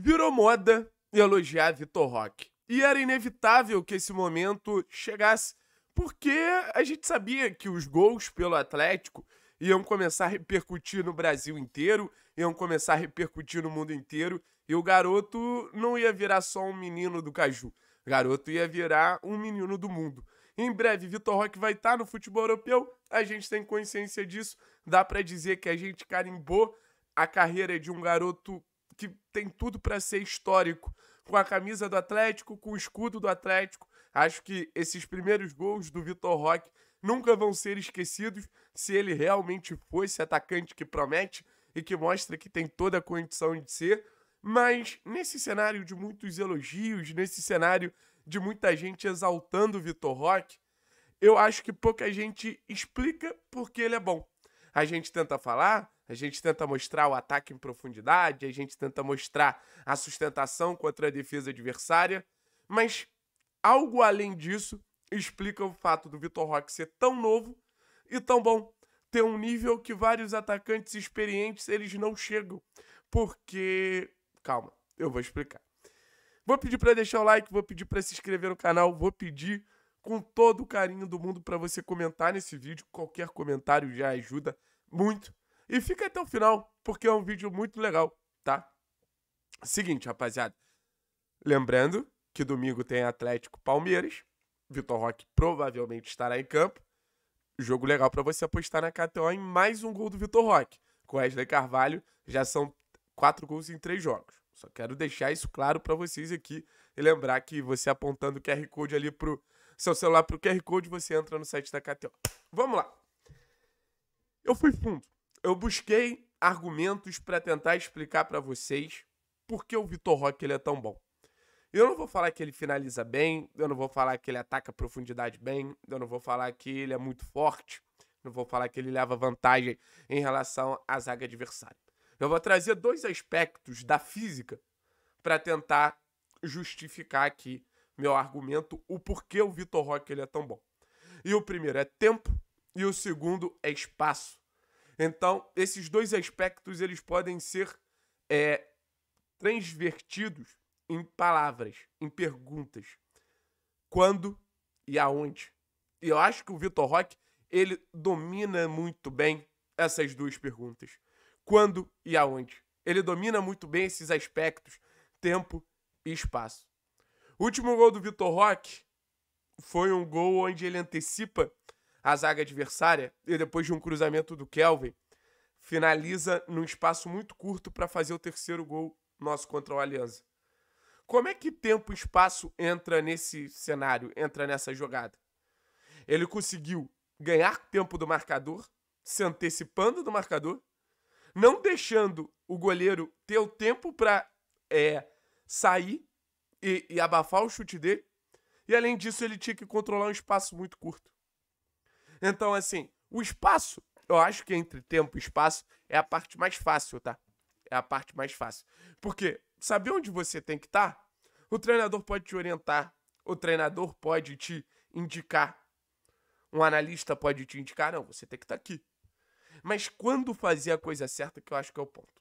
virou moda elogiar Vitor Roque. E era inevitável que esse momento chegasse, porque a gente sabia que os gols pelo Atlético iam começar a repercutir no Brasil inteiro, iam começar a repercutir no mundo inteiro, e o garoto não ia virar só um menino do Caju. O garoto ia virar um menino do mundo. Em breve, Vitor Roque vai estar no futebol europeu, a gente tem consciência disso, dá para dizer que a gente carimbou a carreira de um garoto que tem tudo para ser histórico, com a camisa do Atlético, com o escudo do Atlético. Acho que esses primeiros gols do Vitor Roque nunca vão ser esquecidos se ele realmente for esse atacante que promete e que mostra que tem toda a condição de ser. Mas nesse cenário de muitos elogios, nesse cenário de muita gente exaltando o Vitor Roque, eu acho que pouca gente explica porque ele é bom. A gente tenta falar, a gente tenta mostrar o ataque em profundidade, a gente tenta mostrar a sustentação contra a defesa adversária, mas algo além disso explica o fato do Vitor Roque ser tão novo e tão bom, ter um nível que vários atacantes experientes eles não chegam. Porque, calma, eu vou explicar. Vou pedir para deixar o like, vou pedir para se inscrever no canal, vou pedir com todo o carinho do mundo para você comentar nesse vídeo. Qualquer comentário já ajuda muito. E fica até o final, porque é um vídeo muito legal, tá? Seguinte, rapaziada. Lembrando que domingo tem Atlético Palmeiras. Vitor Roque provavelmente estará em campo. Jogo legal para você apostar na KTO em mais um gol do Vitor Roque. Com Wesley Carvalho, já são quatro gols em três jogos. Só quero deixar isso claro para vocês aqui e lembrar que você apontando o QR Code ali pro seu celular pro QR Code, você entra no site da KTO. Vamos lá. Eu fui fundo eu busquei argumentos para tentar explicar para vocês por que o Vitor Roque ele é tão bom. Eu não vou falar que ele finaliza bem, eu não vou falar que ele ataca a profundidade bem, eu não vou falar que ele é muito forte, não vou falar que ele leva vantagem em relação à zaga adversária. Eu vou trazer dois aspectos da física para tentar justificar aqui meu argumento, o porquê o Vitor Roque ele é tão bom. E o primeiro é tempo e o segundo é espaço. Então, esses dois aspectos eles podem ser é, transvertidos em palavras, em perguntas. Quando e aonde? E eu acho que o Vitor Roque ele domina muito bem essas duas perguntas. Quando e aonde? Ele domina muito bem esses aspectos, tempo e espaço. O último gol do Vitor Roque foi um gol onde ele antecipa a zaga adversária e depois de um cruzamento do Kelvin, finaliza num espaço muito curto para fazer o terceiro gol nosso contra o Aliança. Como é que tempo e espaço entra nesse cenário, entra nessa jogada? Ele conseguiu ganhar tempo do marcador, se antecipando do marcador, não deixando o goleiro ter o tempo para é, sair e, e abafar o chute dele. E além disso, ele tinha que controlar um espaço muito curto. Então, assim, o espaço, eu acho que entre tempo e espaço é a parte mais fácil, tá? É a parte mais fácil. Porque saber onde você tem que estar, tá? o treinador pode te orientar, o treinador pode te indicar, um analista pode te indicar, não, você tem que estar tá aqui. Mas quando fazer a coisa certa, que eu acho que é o ponto.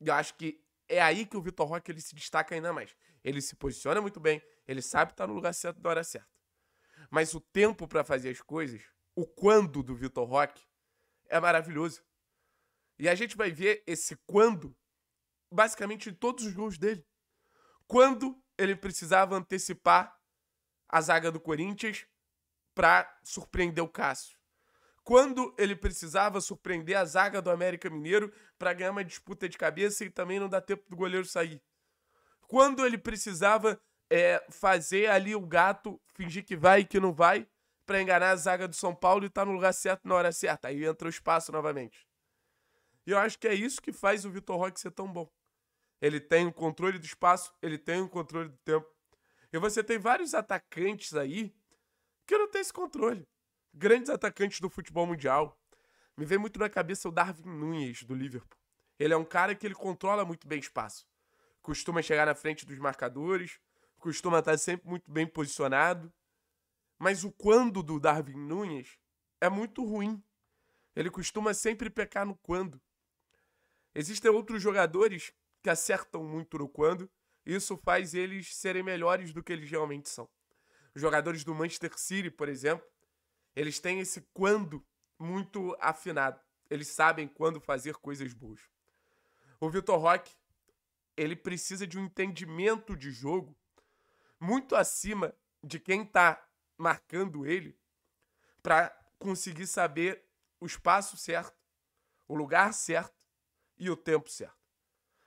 Eu acho que é aí que o Vitor Roque ele se destaca ainda mais. Ele se posiciona muito bem, ele sabe estar tá no lugar certo na hora certa. Mas o tempo para fazer as coisas o quando do Vitor Roque é maravilhoso. E a gente vai ver esse quando basicamente em todos os gols dele. Quando ele precisava antecipar a zaga do Corinthians para surpreender o Cássio. Quando ele precisava surpreender a zaga do América Mineiro para ganhar uma disputa de cabeça e também não dar tempo do goleiro sair. Quando ele precisava é, fazer ali o gato fingir que vai e que não vai para enganar a zaga do São Paulo e tá no lugar certo na hora certa. Aí entra o espaço novamente. E eu acho que é isso que faz o Vitor Roque ser tão bom. Ele tem o controle do espaço, ele tem o controle do tempo. E você tem vários atacantes aí que não tem esse controle. Grandes atacantes do futebol mundial. Me vem muito na cabeça o Darwin Nunes, do Liverpool. Ele é um cara que ele controla muito bem espaço. Costuma chegar na frente dos marcadores, costuma estar tá sempre muito bem posicionado. Mas o quando do Darwin Nunes é muito ruim. Ele costuma sempre pecar no quando. Existem outros jogadores que acertam muito no quando. Isso faz eles serem melhores do que eles realmente são. Os jogadores do Manchester City, por exemplo, eles têm esse quando muito afinado. Eles sabem quando fazer coisas boas. O Vitor Roque, ele precisa de um entendimento de jogo muito acima de quem está marcando ele para conseguir saber o espaço certo, o lugar certo e o tempo certo.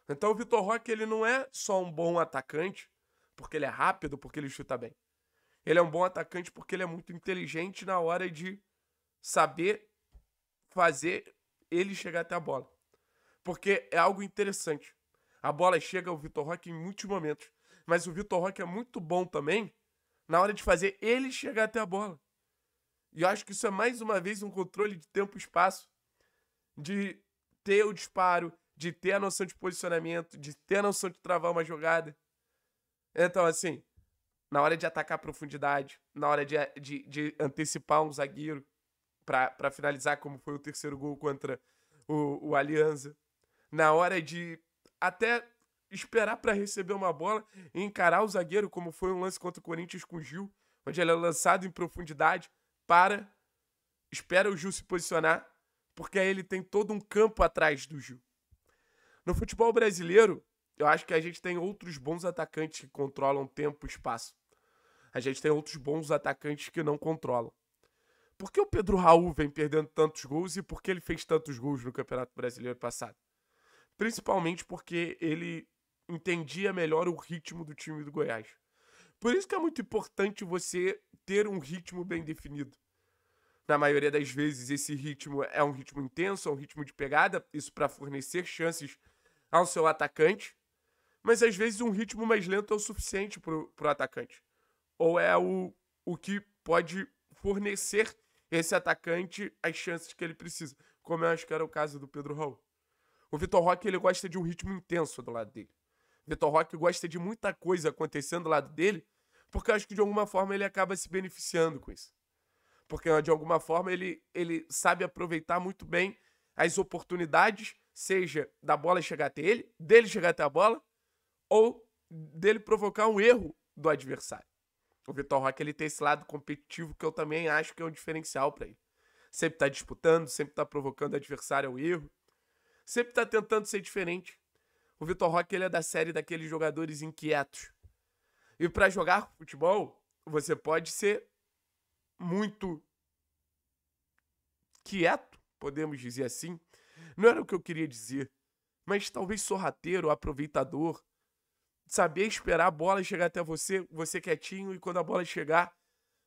Então o Vitor Roque ele não é só um bom atacante, porque ele é rápido, porque ele chuta bem. Ele é um bom atacante porque ele é muito inteligente na hora de saber fazer ele chegar até a bola. Porque é algo interessante. A bola chega ao Vitor Roque em muitos momentos, mas o Vitor Roque é muito bom também na hora de fazer ele chegar até a bola. E eu acho que isso é mais uma vez um controle de tempo e espaço. De ter o disparo, de ter a noção de posicionamento, de ter a noção de travar uma jogada. Então, assim, na hora de atacar a profundidade, na hora de, de, de antecipar um zagueiro para finalizar, como foi o terceiro gol contra o, o Alianza, na hora de até esperar para receber uma bola e encarar o zagueiro, como foi um lance contra o Corinthians com o Gil, onde ele é lançado em profundidade, para, espera o Gil se posicionar, porque aí ele tem todo um campo atrás do Gil. No futebol brasileiro, eu acho que a gente tem outros bons atacantes que controlam tempo e espaço. A gente tem outros bons atacantes que não controlam. Por que o Pedro Raul vem perdendo tantos gols e por que ele fez tantos gols no Campeonato Brasileiro passado? Principalmente porque ele entendia melhor o ritmo do time do Goiás. Por isso que é muito importante você ter um ritmo bem definido. Na maioria das vezes, esse ritmo é um ritmo intenso, é um ritmo de pegada, isso para fornecer chances ao seu atacante. Mas às vezes, um ritmo mais lento é o suficiente para o atacante. Ou é o, o que pode fornecer esse atacante as chances que ele precisa, como eu acho que era o caso do Pedro Raul. O Vitor Roque ele gosta de um ritmo intenso do lado dele. Vitor Roque gosta de muita coisa acontecendo do lado dele, porque eu acho que de alguma forma ele acaba se beneficiando com isso. Porque de alguma forma ele, ele sabe aproveitar muito bem as oportunidades, seja da bola chegar até ele, dele chegar até a bola, ou dele provocar um erro do adversário. O Vitor Roque ele tem esse lado competitivo que eu também acho que é um diferencial para ele. Sempre tá disputando, sempre tá provocando o adversário ao erro, sempre tá tentando ser diferente. O Vitor Roque ele é da série daqueles jogadores inquietos. E para jogar futebol, você pode ser muito quieto, podemos dizer assim. Não era o que eu queria dizer, mas talvez sorrateiro, aproveitador, saber esperar a bola chegar até você, você quietinho e quando a bola chegar,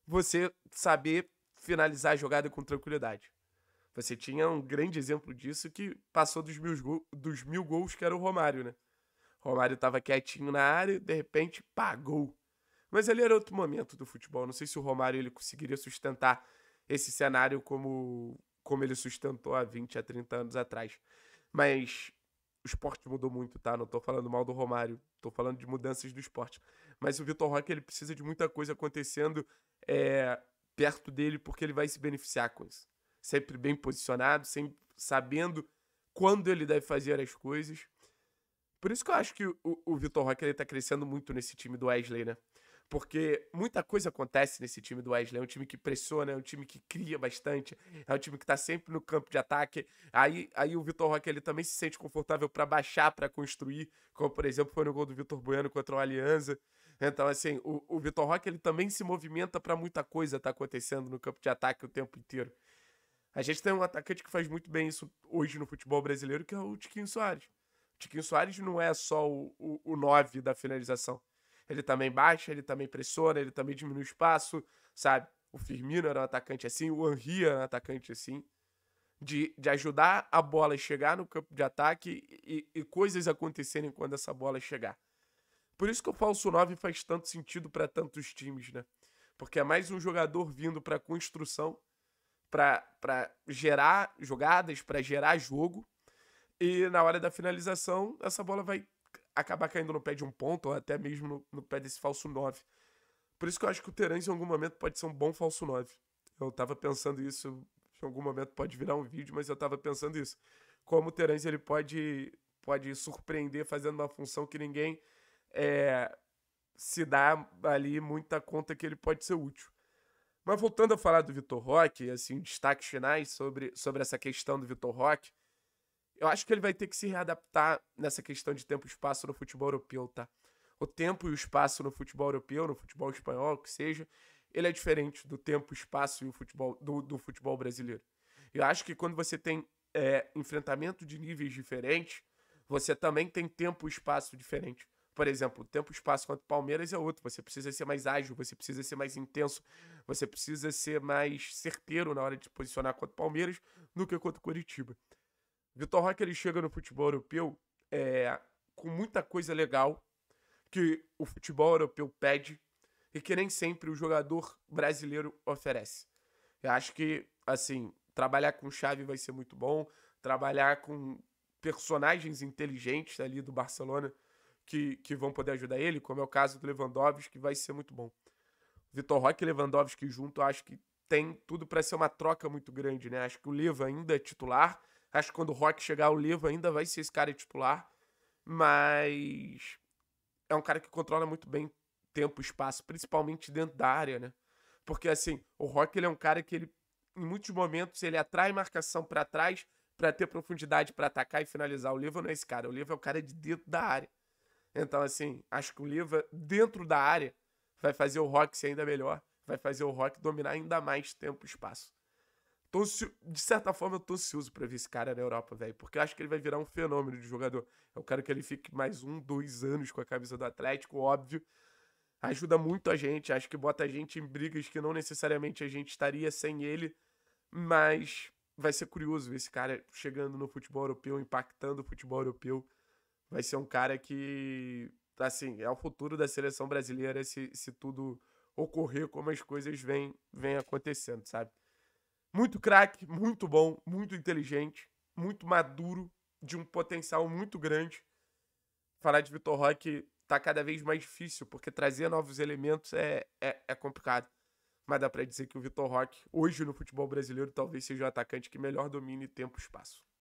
você saber finalizar a jogada com tranquilidade. Você tinha um grande exemplo disso que passou dos mil, dos mil gols, que era o Romário, né? Romário estava quietinho na área, de repente, pagou. Mas ali era outro momento do futebol. Não sei se o Romário ele conseguiria sustentar esse cenário como, como ele sustentou há 20, a 30 anos atrás. Mas o esporte mudou muito, tá? Não estou falando mal do Romário, estou falando de mudanças do esporte. Mas o Vitor Roque ele precisa de muita coisa acontecendo é, perto dele porque ele vai se beneficiar com isso sempre bem posicionado, sempre sabendo quando ele deve fazer as coisas. Por isso que eu acho que o, o Vitor Roque ele tá crescendo muito nesse time do Wesley, né? Porque muita coisa acontece nesse time do Wesley. É um time que pressiona, é um time que cria bastante, é um time que está sempre no campo de ataque. Aí, aí o Vitor Roque ele também se sente confortável para baixar, para construir, como por exemplo foi no gol do Vitor Bueno contra o Alianza. Então, assim, o, o Vitor Roque ele também se movimenta para muita coisa tá acontecendo no campo de ataque o tempo inteiro. A gente tem um atacante que faz muito bem isso hoje no futebol brasileiro, que é o Tiquinho Soares. O Tiquinho Soares não é só o 9 da finalização. Ele também baixa, ele também pressiona, ele também diminui o espaço, sabe? O Firmino era um atacante assim, o Henry era um atacante assim. De, de ajudar a bola chegar no campo de ataque e, e coisas acontecerem quando essa bola chegar. Por isso que o falso 9 faz tanto sentido para tantos times, né? Porque é mais um jogador vindo para construção para gerar jogadas, para gerar jogo. E na hora da finalização, essa bola vai acabar caindo no pé de um ponto, ou até mesmo no, no pé desse falso 9. Por isso que eu acho que o Terence em algum momento pode ser um bom falso 9. Eu tava pensando isso, em algum momento pode virar um vídeo, mas eu tava pensando isso. Como o Terence ele pode, pode surpreender fazendo uma função que ninguém é, se dá ali muita conta que ele pode ser útil. Mas voltando a falar do Vitor Roque, assim, destaques finais sobre, sobre essa questão do Vitor Roque, eu acho que ele vai ter que se readaptar nessa questão de tempo e espaço no futebol europeu, tá? O tempo e o espaço no futebol europeu, no futebol espanhol, que seja, ele é diferente do tempo, espaço e o futebol do, do futebol brasileiro. Eu acho que quando você tem é, enfrentamento de níveis diferentes, você também tem tempo e espaço diferente por exemplo, tempo e espaço contra o Palmeiras é outro. Você precisa ser mais ágil, você precisa ser mais intenso, você precisa ser mais certeiro na hora de posicionar contra o Palmeiras do que contra o Curitiba. Vitor Roque ele chega no futebol europeu é, com muita coisa legal que o futebol europeu pede e que nem sempre o jogador brasileiro oferece. Eu acho que, assim, trabalhar com chave vai ser muito bom, trabalhar com personagens inteligentes ali do Barcelona que, que vão poder ajudar ele, como é o caso do Lewandowski, que vai ser muito bom. Vitor Roque e Lewandowski junto, acho que tem tudo para ser uma troca muito grande, né? Acho que o Leva ainda é titular. Acho que quando o Roque chegar, o Leva ainda vai ser esse cara titular. Mas é um cara que controla muito bem tempo e espaço, principalmente dentro da área, né? Porque assim, o Roque ele é um cara que ele em muitos momentos ele atrai marcação para trás para ter profundidade para atacar e finalizar. O Leva não é esse cara, o Leva é o cara de dentro da área. Então, assim, acho que o Liva, dentro da área, vai fazer o Rock ser ainda melhor, vai fazer o Rock dominar ainda mais tempo e espaço. Tô, de certa forma, eu tô ansioso pra ver esse cara na Europa, velho, porque eu acho que ele vai virar um fenômeno de jogador. Eu quero que ele fique mais um, dois anos com a camisa do Atlético, óbvio. Ajuda muito a gente, acho que bota a gente em brigas que não necessariamente a gente estaria sem ele, mas vai ser curioso ver esse cara chegando no futebol europeu, impactando o futebol europeu vai ser um cara que, assim, é o futuro da seleção brasileira se, se tudo ocorrer como as coisas vêm, vêm acontecendo, sabe? Muito craque, muito bom, muito inteligente, muito maduro, de um potencial muito grande. Falar de Vitor Roque tá cada vez mais difícil, porque trazer novos elementos é, é, é complicado. Mas dá para dizer que o Vitor Roque, hoje no futebol brasileiro, talvez seja o atacante que melhor domine tempo e espaço.